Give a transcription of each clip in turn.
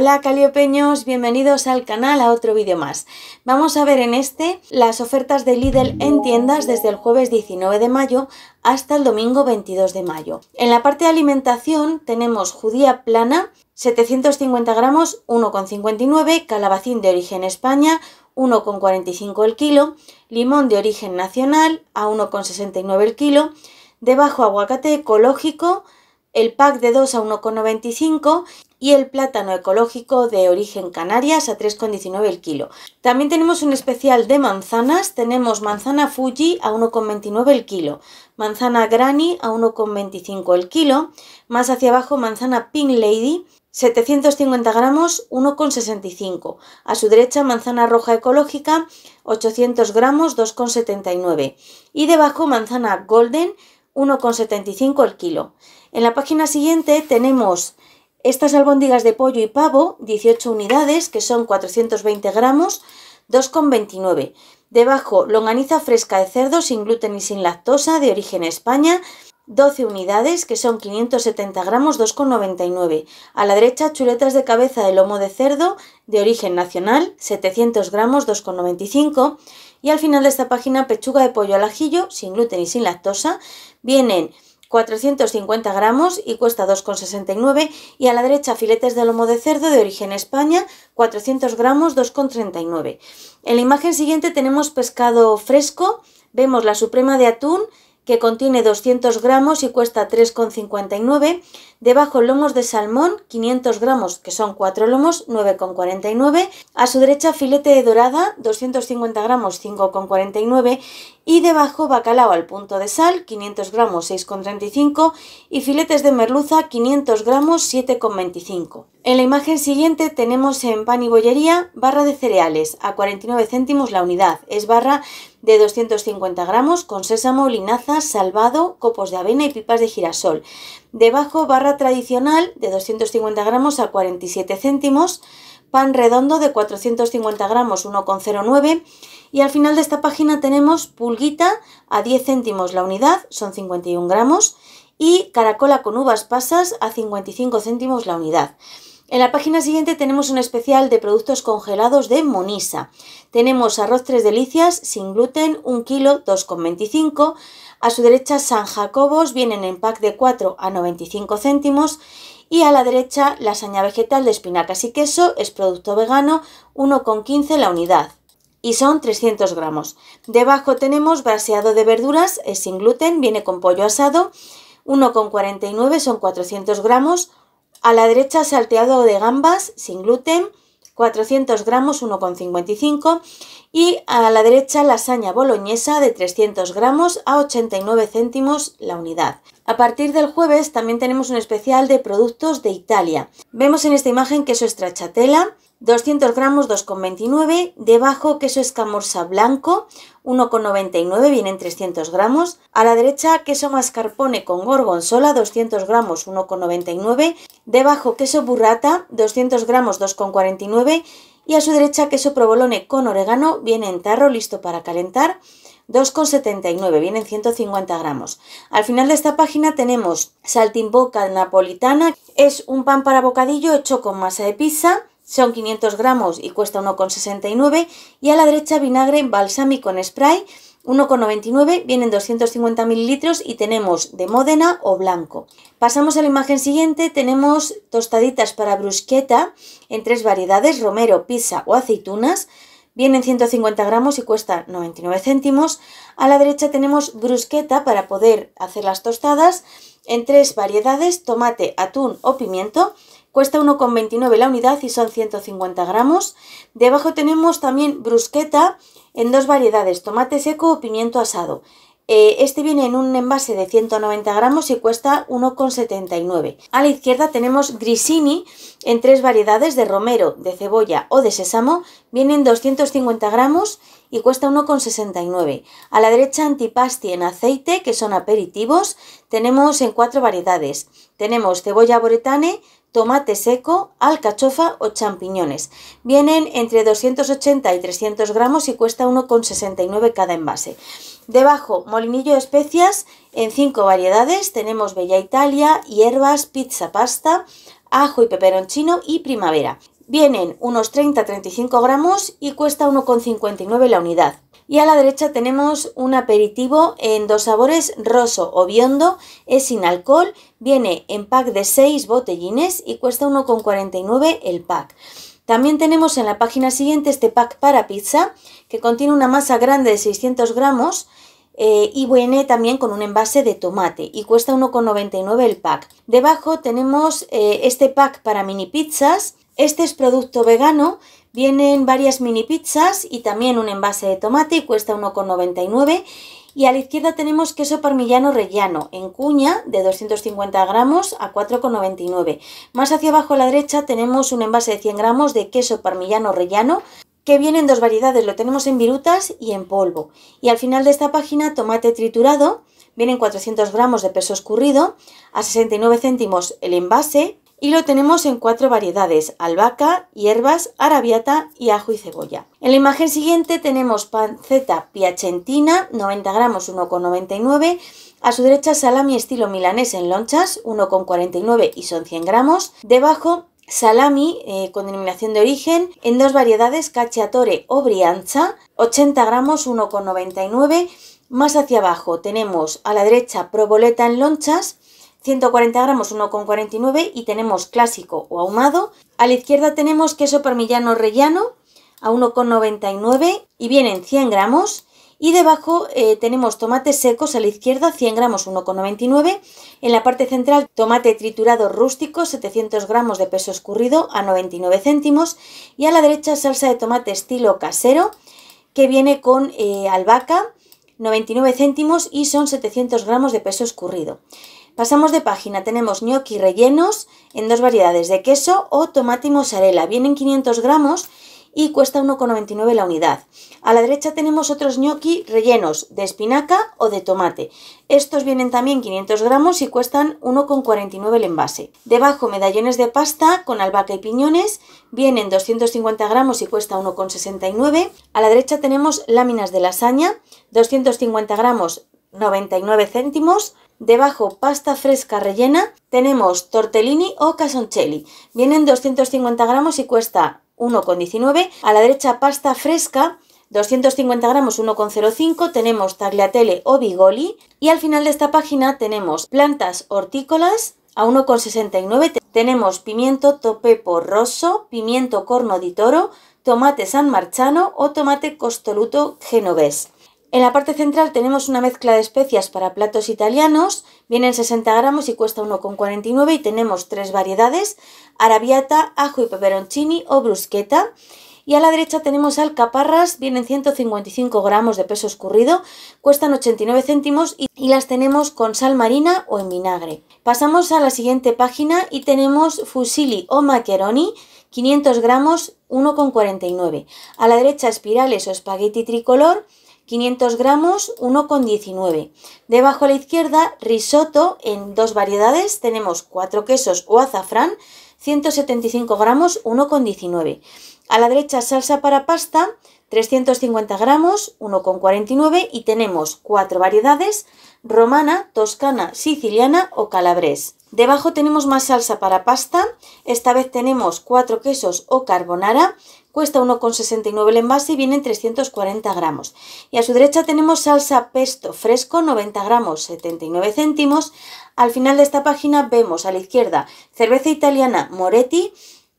Hola caliopeños, bienvenidos al canal a otro vídeo más. Vamos a ver en este las ofertas de Lidl en tiendas desde el jueves 19 de mayo hasta el domingo 22 de mayo. En la parte de alimentación tenemos judía plana, 750 gramos, 1,59, calabacín de origen España, 1,45 el kilo, limón de origen nacional a 1,69 el kilo, debajo aguacate ecológico, el pack de 2 a 1,95 y el plátano ecológico de origen Canarias a 3,19 el kilo. También tenemos un especial de manzanas, tenemos manzana Fuji a 1,29 el kilo, manzana Granny a 1,25 el kilo, más hacia abajo manzana Pink Lady 750 gramos 1,65. A su derecha manzana roja ecológica 800 gramos 2,79. Y debajo manzana golden 1,75 el kilo. En la página siguiente tenemos estas albóndigas de pollo y pavo, 18 unidades, que son 420 gramos, 2,29. Debajo, longaniza fresca de cerdo sin gluten y sin lactosa, de origen España, 12 unidades, que son 570 gramos, 2,99. A la derecha, chuletas de cabeza de lomo de cerdo, de origen nacional, 700 gramos, 2,95. Y al final de esta página, pechuga de pollo al ajillo, sin gluten y sin lactosa, vienen 450 gramos y cuesta 2,69 y a la derecha filetes de lomo de cerdo de origen España 400 gramos 2,39 en la imagen siguiente tenemos pescado fresco vemos la suprema de atún que contiene 200 gramos y cuesta 3,59 Debajo lomos de salmón, 500 gramos, que son 4 lomos, 9,49. A su derecha filete de dorada, 250 gramos, 5,49. Y debajo bacalao al punto de sal, 500 gramos, 6,35. Y filetes de merluza, 500 gramos, 7,25. En la imagen siguiente tenemos en pan y bollería barra de cereales a 49 céntimos la unidad. Es barra de 250 gramos con sésamo, linaza, salvado, copos de avena y pipas de girasol. Debajo barra tradicional de 250 gramos a 47 céntimos, pan redondo de 450 gramos 1,09 y al final de esta página tenemos pulguita a 10 céntimos la unidad, son 51 gramos, y caracola con uvas pasas a 55 céntimos la unidad. En la página siguiente tenemos un especial de productos congelados de Monisa. Tenemos arroz tres delicias sin gluten, 1 kilo, 2,25. A su derecha San Jacobos, vienen en pack de 4 a 95 céntimos. Y a la derecha lasaña vegetal de espinacas y queso, es producto vegano, 1,15 la unidad. Y son 300 gramos. Debajo tenemos braseado de verduras, es sin gluten, viene con pollo asado, 1,49 son 400 gramos. A la derecha salteado de gambas sin gluten, 400 gramos 1,55 y a la derecha lasaña boloñesa de 300 gramos a 89 céntimos la unidad. A partir del jueves también tenemos un especial de productos de Italia. Vemos en esta imagen queso stracciatella, 200 gramos 2,29, debajo queso escamorza blanco 1,99, vienen 300 gramos, a la derecha queso mascarpone con gorgonzola 200 gramos 1,99, debajo queso burrata 200 gramos 2,49 y a su derecha queso provolone con orégano, viene en tarro, listo para calentar, 2,79, vienen 150 gramos. Al final de esta página tenemos saltimboca napolitana, es un pan para bocadillo hecho con masa de pizza, son 500 gramos y cuesta 1,69, y a la derecha vinagre balsámico en spray, 1,99 vienen 250 mililitros y tenemos de modena o blanco. Pasamos a la imagen siguiente, tenemos tostaditas para brusqueta en tres variedades, romero, pizza o aceitunas. Vienen 150 gramos y cuesta 99 céntimos. A la derecha tenemos brusqueta para poder hacer las tostadas en tres variedades, tomate, atún o pimiento cuesta 1,29 la unidad y son 150 gramos. Debajo tenemos también brusqueta en dos variedades, tomate seco o pimiento asado. Eh, este viene en un envase de 190 gramos y cuesta 1,79. A la izquierda tenemos grisini en tres variedades de romero, de cebolla o de sésamo. Vienen 250 gramos y cuesta 1,69. A la derecha antipasti en aceite, que son aperitivos, tenemos en cuatro variedades. Tenemos cebolla boretane, tomate seco, alcachofa o champiñones. Vienen entre 280 y 300 gramos y cuesta 1,69 cada envase. Debajo, molinillo de especias en 5 variedades. Tenemos Bella Italia, hierbas, pizza pasta, ajo y peperoncino y primavera. Vienen unos 30-35 gramos y cuesta 1,59 la unidad. Y a la derecha tenemos un aperitivo en dos sabores, roso o biondo, es sin alcohol, viene en pack de 6 botellines y cuesta 1,49 el pack. También tenemos en la página siguiente este pack para pizza, que contiene una masa grande de 600 gramos, eh, y viene también con un envase de tomate y cuesta 1,99 el pack. Debajo tenemos eh, este pack para mini pizzas. Este es producto vegano Vienen varias mini pizzas y también un envase de tomate y cuesta 1,99. Y a la izquierda tenemos queso parmillano rellano en cuña de 250 gramos a 4,99. Más hacia abajo a la derecha tenemos un envase de 100 gramos de queso parmillano rellano que viene en dos variedades, lo tenemos en virutas y en polvo. Y al final de esta página tomate triturado, vienen 400 gramos de peso escurrido a 69 céntimos el envase y lo tenemos en cuatro variedades, albahaca, hierbas, arabiata y ajo y cebolla. En la imagen siguiente tenemos panceta piacentina, 90 gramos 1,99, a su derecha salami estilo milanés en lonchas, 1,49 y son 100 gramos, debajo salami eh, con denominación de origen en dos variedades, cacciatore o brianza, 80 gramos 1,99, más hacia abajo tenemos a la derecha proboleta en lonchas, 140 gramos 1,49 y tenemos clásico o ahumado. A la izquierda tenemos queso parmillano rellano a 1,99 y vienen 100 gramos. Y debajo eh, tenemos tomates secos a la izquierda, 100 gramos 1,99. En la parte central, tomate triturado rústico, 700 gramos de peso escurrido a 99 céntimos. Y a la derecha, salsa de tomate estilo casero, que viene con eh, albahaca, 99 céntimos y son 700 gramos de peso escurrido. Pasamos de página, tenemos gnocchi rellenos en dos variedades de queso o tomate y mozzarella. Vienen 500 gramos y cuesta 1,99 la unidad. A la derecha tenemos otros gnocchi rellenos de espinaca o de tomate. Estos vienen también 500 gramos y cuestan 1,49 el envase. Debajo medallones de pasta con albahaca y piñones. Vienen 250 gramos y cuesta 1,69. A la derecha tenemos láminas de lasaña, 250 gramos 99 céntimos. Debajo, pasta fresca rellena, tenemos tortellini o casoncelli. Vienen 250 gramos y cuesta 1,19. A la derecha, pasta fresca, 250 gramos 1,05, tenemos tagliatelle o bigoli y al final de esta página tenemos plantas hortícolas a 1,69, tenemos pimiento topepo rosso, pimiento corno di toro, tomate san marchano o tomate costoluto genovés. En la parte central tenemos una mezcla de especias para platos italianos, vienen 60 gramos y cuesta 1,49 y tenemos tres variedades, arabiata, ajo y peperoncini o bruschetta. Y a la derecha tenemos alcaparras, vienen 155 gramos de peso escurrido, cuestan 89 céntimos y, las tenemos con sal marina o en vinagre. Pasamos a la siguiente página y tenemos fusilli o maccheroni, 500 gramos, 1,49. A la derecha espirales o espagueti tricolor, 500 gramos, 1,19. Debajo a la izquierda, risotto en dos variedades, tenemos cuatro quesos o azafrán, 175 gramos, 1,19. A la derecha, salsa para pasta, 350 gramos, 1,49 y tenemos cuatro variedades, romana, toscana, siciliana o calabrés. Debajo tenemos más salsa para pasta, esta vez tenemos cuatro quesos o carbonara, Cuesta 1,69 el envase y vienen 340 gramos. Y a su derecha tenemos salsa pesto fresco, 90 gramos, 79 céntimos. Al final de esta página vemos a la izquierda cerveza italiana Moretti,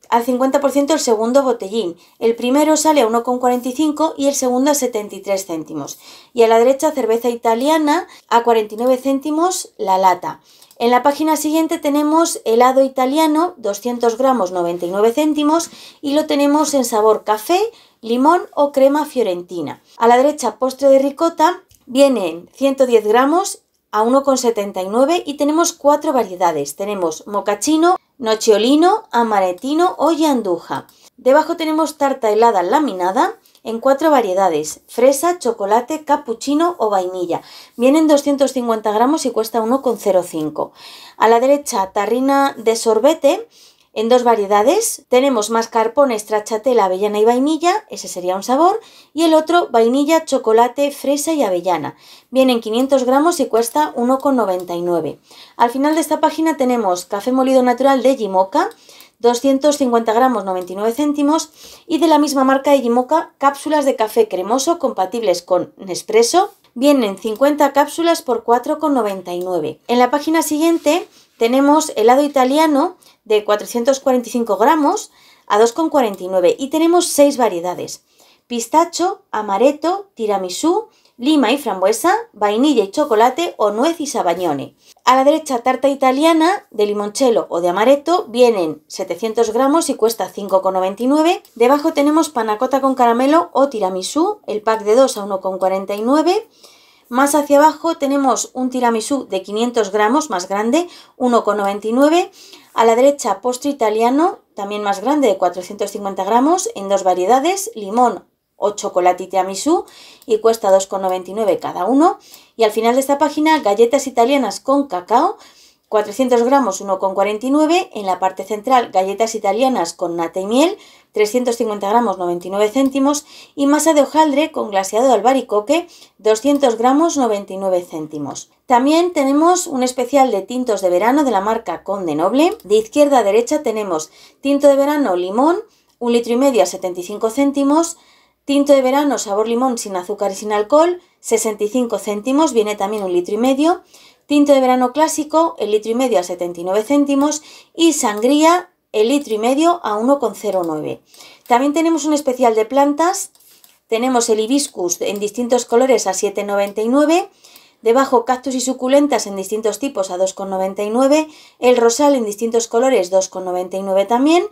al 50% el segundo botellín. El primero sale a 1,45 y el segundo a 73 céntimos. Y a la derecha cerveza italiana a 49 céntimos la lata. En la página siguiente tenemos helado italiano, 200 gramos 99 céntimos y lo tenemos en sabor café, limón o crema fiorentina. A la derecha postre de ricota vienen 110 gramos a 1,79 y tenemos cuatro variedades. Tenemos mocachino, nocciolino, amaretino o yanduja. Debajo tenemos tarta helada laminada en cuatro variedades, fresa, chocolate, capuchino o vainilla. Vienen 250 gramos y cuesta 1,05. A la derecha, tarrina de sorbete. En dos variedades tenemos mascarpone, stracciatella, avellana y vainilla, ese sería un sabor, y el otro vainilla, chocolate, fresa y avellana. Vienen 500 gramos y cuesta 1,99. Al final de esta página tenemos café molido natural de jimoka 250 gramos 99 céntimos y de la misma marca de Gimoca cápsulas de café cremoso compatibles con Nespresso vienen 50 cápsulas por 4,99. En la página siguiente tenemos helado italiano de 445 gramos a 2,49 y tenemos 6 variedades pistacho, amaretto, tiramisú lima y frambuesa, vainilla y chocolate o nuez y sabañone A la derecha, tarta italiana de limoncello o de amaretto, vienen 700 gramos y cuesta 5,99. Debajo tenemos panacota con caramelo o tiramisú, el pack de 2 a 1,49. Más hacia abajo tenemos un tiramisú de 500 gramos más grande, 1,99. A la derecha postre italiano, también más grande, de 450 gramos, en dos variedades, limón o chocolate y tiramisú y cuesta 2,99 cada uno. Y al final de esta página, galletas italianas con cacao, 400 gramos 1,49. En la parte central, galletas italianas con nata y miel, 350 gramos 99 céntimos. Y masa de hojaldre con glaseado albaricoque, 200 gramos 99 céntimos. También tenemos un especial de tintos de verano de la marca Conde Noble. De izquierda a derecha tenemos tinto de verano limón, un litro y medio 75 céntimos, Tinto de verano, sabor limón, sin azúcar y sin alcohol, 65 céntimos, viene también un litro y medio. Tinto de verano clásico, el litro y medio a 79 céntimos. Y sangría, el litro y medio a 1,09. También tenemos un especial de plantas. Tenemos el hibiscus en distintos colores a 7,99 Debajo cactus y suculentas en distintos tipos a 2,99, el rosal en distintos colores 2,99 también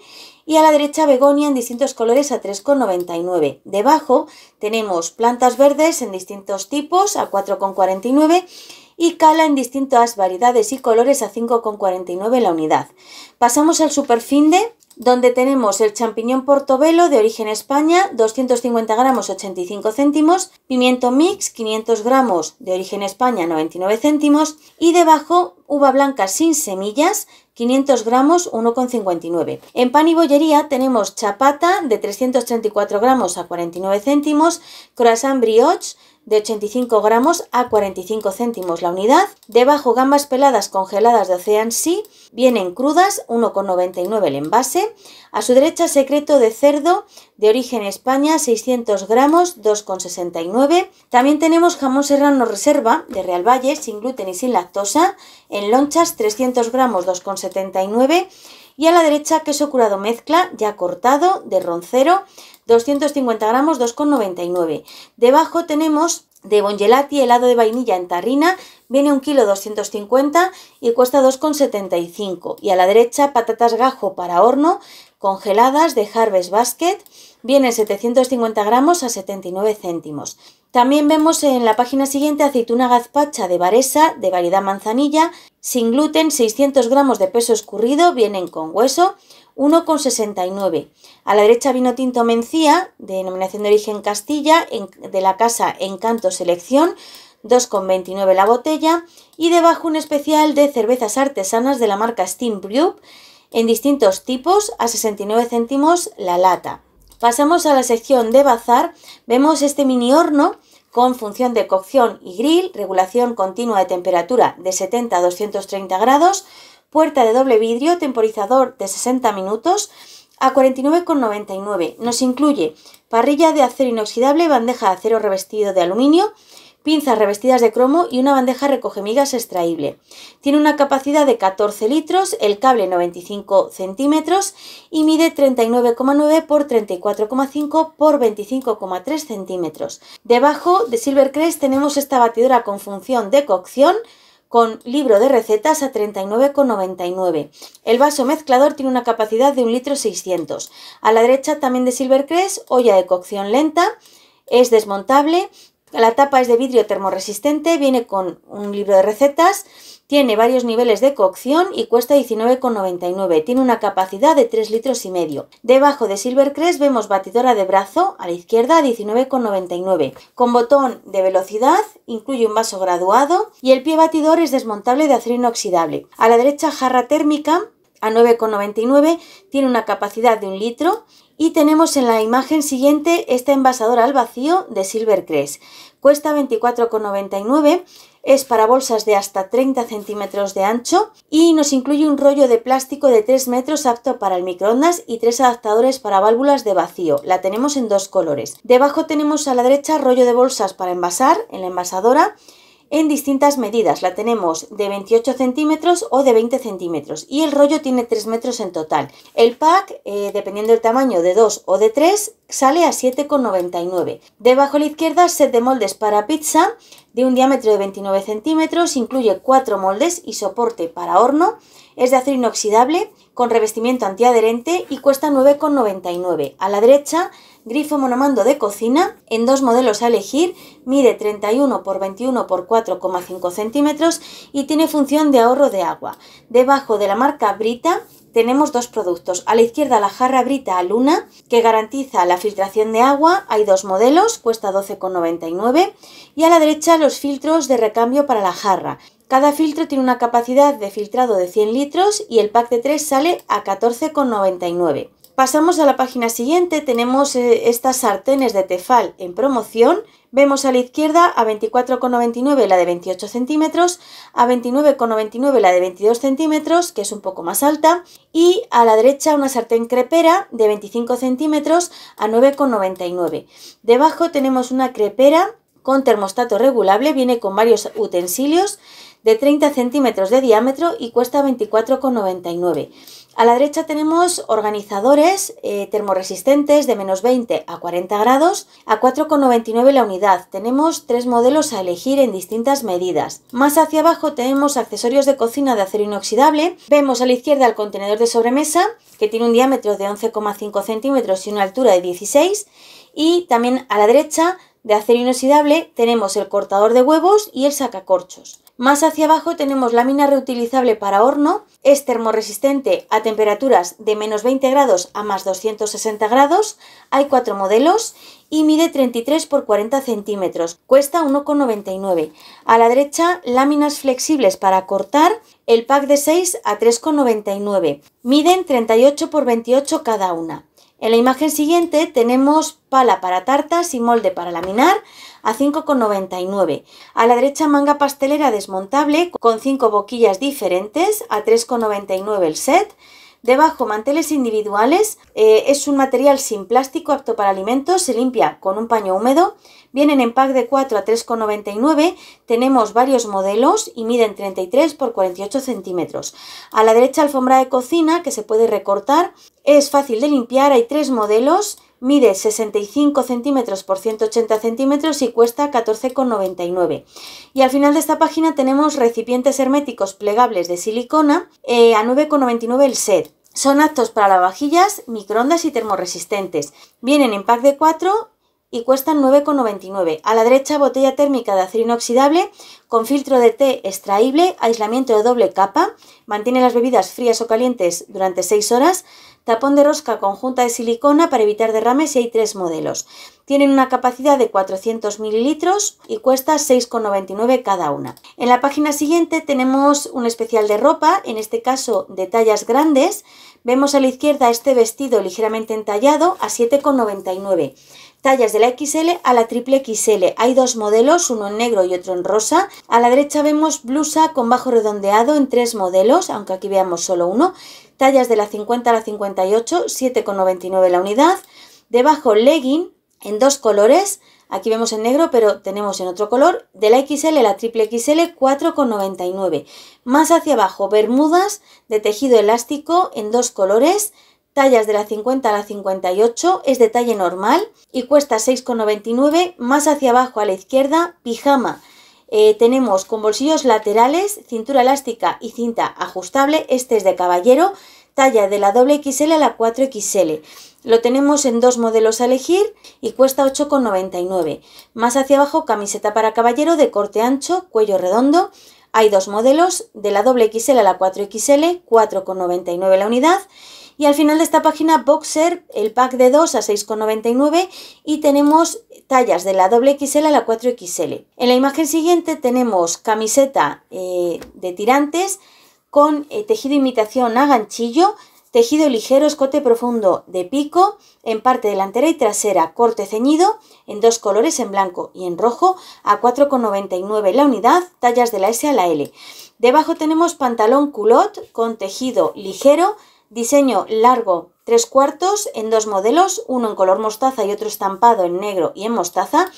y a la derecha begonia en distintos colores a 3,99. Debajo tenemos plantas verdes en distintos tipos a 4,49 y cala en distintas variedades y colores a 5,49 la unidad. Pasamos al superfinde donde tenemos el champiñón portobelo de origen España, 250 gramos 85 céntimos, pimiento mix 500 gramos de origen España 99 céntimos y debajo uva blanca sin semillas 500 gramos 1,59. En pan y bollería tenemos chapata de 334 gramos a 49 céntimos, croissant brioche de 85 gramos a 45 céntimos la unidad. Debajo gambas peladas congeladas de Ocean Sea, vienen crudas, 1,99 el envase. A su derecha secreto de cerdo de origen España, 600 gramos, 2,69. También tenemos jamón serrano reserva de Real Valle, sin gluten y sin lactosa, en lonchas 300 gramos, 2,79. Y a la derecha queso curado mezcla ya cortado de roncero 250 gramos, 2,99. Debajo tenemos de Bongelati, helado de vainilla en tarrina, viene un kilo 250 y cuesta 2,75. Y a la derecha, patatas gajo para horno, congeladas de Harvest Basket, vienen 750 gramos a 79 céntimos. También vemos en la página siguiente aceituna gazpacha de Varesa, de variedad manzanilla, sin gluten, 600 gramos de peso escurrido, vienen con hueso, 1,69. A la derecha vino tinto Mencía, de denominación de origen Castilla, de la casa Encanto Selección, 2,29 la botella. Y debajo un especial de cervezas artesanas de la marca Steam Brew, en distintos tipos, a 69 céntimos la lata. Pasamos a la sección de bazar. Vemos este mini horno con función de cocción y grill, regulación continua de temperatura de 70 a 230 grados, puerta de doble vidrio, temporizador de 60 minutos a 49,99. Nos incluye parrilla de acero inoxidable, bandeja de acero revestido de aluminio, pinzas revestidas de cromo y una bandeja recogemigas extraíble. Tiene una capacidad de 14 litros, el cable 95 centímetros y mide 39,9 por 34,5 por 25,3 centímetros. Debajo de Silvercrest tenemos esta batidora con función de cocción con libro de recetas a 39,99. El vaso mezclador tiene una capacidad de un litro 600. A la derecha también de Silvercrest, olla de cocción lenta, es desmontable, la tapa es de vidrio termoresistente, viene con un libro de recetas, tiene varios niveles de cocción y cuesta 19,99. Tiene una capacidad de 3 litros y medio. Debajo de Silvercrest vemos batidora de brazo a la izquierda 19,99. Con botón de velocidad, incluye un vaso graduado y el pie batidor es desmontable de acero inoxidable. A la derecha jarra térmica a 9,99 tiene una capacidad de un litro y tenemos en la imagen siguiente esta envasadora al vacío de Silvercrest. Cuesta 24,99, es para bolsas de hasta 30 centímetros de ancho y nos incluye un rollo de plástico de 3 metros apto para el microondas y tres adaptadores para válvulas de vacío. La tenemos en dos colores. Debajo tenemos a la derecha rollo de bolsas para envasar en la envasadora en distintas medidas. La tenemos de 28 centímetros o de 20 centímetros y el rollo tiene 3 metros en total. El pack, eh, dependiendo del tamaño de 2 o de 3, sale a 7,99. Debajo a la izquierda, set de moldes para pizza de un diámetro de 29 centímetros, incluye 4 moldes y soporte para horno, es de acero inoxidable con revestimiento antiadherente y cuesta 9,99. A la derecha Grifo monomando de cocina en dos modelos a elegir, mide 31 x 21 x 4,5 centímetros y tiene función de ahorro de agua. Debajo de la marca Brita tenemos dos productos. A la izquierda la jarra Brita Luna, que garantiza la filtración de agua. Hay dos modelos, cuesta 12,99. Y a la derecha los filtros de recambio para la jarra. Cada filtro tiene una capacidad de filtrado de 100 litros y el pack de 3 sale a 14,99. Pasamos a la página siguiente, tenemos eh, estas sartenes de Tefal en promoción. Vemos a la izquierda a 24,99 la de 28 centímetros, a 29,99 la de 22 centímetros, que es un poco más alta, y a la derecha una sartén crepera de 25 centímetros a 9,99. Debajo tenemos una crepera con termostato regulable, viene con varios utensilios de 30 centímetros de diámetro y cuesta 24,99. A la derecha tenemos organizadores eh, termoresistentes de menos 20 a 40 grados a 4,99 la unidad. Tenemos tres modelos a elegir en distintas medidas. Más hacia abajo tenemos accesorios de cocina de acero inoxidable. Vemos a la izquierda el contenedor de sobremesa que tiene un diámetro de 11,5 centímetros y una altura de 16. Y también a la derecha de acero inoxidable tenemos el cortador de huevos y el sacacorchos. Más hacia abajo tenemos lámina reutilizable para horno, es termoresistente a temperaturas de menos 20 grados a más 260 grados, hay cuatro modelos y mide 33 por 40 centímetros, cuesta 1,99. A la derecha, láminas flexibles para cortar, el pack de 6 a 3,99, miden 38 por 28 cada una. En la imagen siguiente tenemos pala para tartas y molde para laminar, a 5,99. A la derecha manga pastelera desmontable con 5 boquillas diferentes a 3,99 el set. Debajo, manteles individuales. Eh, es un material sin plástico apto para alimentos. Se limpia con un paño húmedo. Vienen en pack de 4 a 3,99. Tenemos varios modelos y miden 33 por 48 centímetros. A la derecha alfombra de cocina que se puede recortar. Es fácil de limpiar. Hay tres modelos. Mide 65 centímetros por 180 centímetros y cuesta 14,99. Y al final de esta página tenemos recipientes herméticos plegables de silicona eh, a 9,99 el set. Son aptos para lavavajillas, microondas y termoresistentes Vienen en pack de 4 y cuestan 9,99. A la derecha botella térmica de acero inoxidable con filtro de té extraíble, aislamiento de doble capa, mantiene las bebidas frías o calientes durante 6 horas, tapón de rosca con junta de silicona para evitar derrames y hay tres modelos. Tienen una capacidad de 400 mililitros y cuesta 6,99 cada una. En la página siguiente tenemos un especial de ropa, en este caso de tallas grandes. Vemos a la izquierda este vestido ligeramente entallado a 7,99 tallas de la XL a la triple XL. Hay dos modelos, uno en negro y otro en rosa. A la derecha vemos blusa con bajo redondeado en tres modelos, aunque aquí veamos solo uno. Tallas de la 50 a la 58, 7,99 la unidad. Debajo legging en dos colores, Aquí vemos en negro, pero tenemos en otro color. De la XL a la triple XL, 4,99. Más hacia abajo, bermudas de tejido elástico en dos colores, tallas de la 50 a la 58, es de talle normal y cuesta 6,99. Más hacia abajo a la izquierda, pijama. Eh, tenemos con bolsillos laterales, cintura elástica y cinta ajustable. Este es de caballero, talla de la doble XL a la 4XL. Lo tenemos en dos modelos a elegir y cuesta 8,99. Más hacia abajo, camiseta para caballero de corte ancho, cuello redondo. Hay dos modelos, de la doble XL a la 4XL, 4,99 la unidad y al final de esta página, Boxer, el pack de 2 a 6,99 y tenemos tallas de la XL a la 4XL. En la imagen siguiente tenemos camiseta eh, de tirantes con eh, tejido imitación a ganchillo, tejido ligero, escote profundo de pico, en parte delantera y trasera, corte ceñido, en dos colores, en blanco y en rojo, a 4,99 la unidad, tallas de la S a la L. Debajo tenemos pantalón culot con tejido ligero, Diseño largo, tres cuartos, en dos modelos, uno en color mostaza y otro estampado en negro y en mostaza.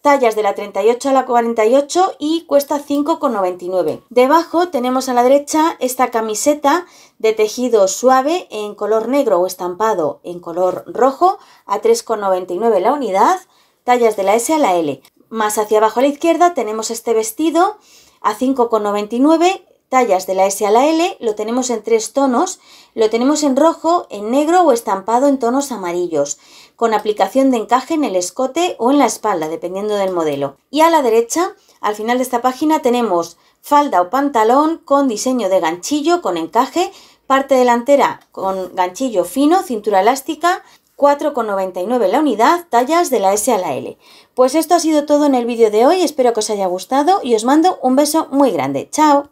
Tallas de la 38 a la 48 y cuesta 5,99. Debajo tenemos a la derecha esta camiseta de tejido suave en color negro o estampado en color rojo a 3,99 la unidad, tallas de la S a la L. Más hacia abajo a la izquierda tenemos este vestido a 5,99 tallas de la S a la L, lo tenemos en tres tonos, lo tenemos en rojo, en negro o estampado en tonos amarillos, con aplicación de encaje en el escote o en la espalda, dependiendo del modelo. Y a la derecha, al final de esta página, tenemos falda o pantalón con diseño de ganchillo, con encaje, parte delantera con ganchillo fino, cintura elástica, 4,99 la unidad, tallas de la S a la L. Pues esto ha sido todo en el vídeo de hoy, espero que os haya gustado y os mando un beso muy grande. ¡Chao!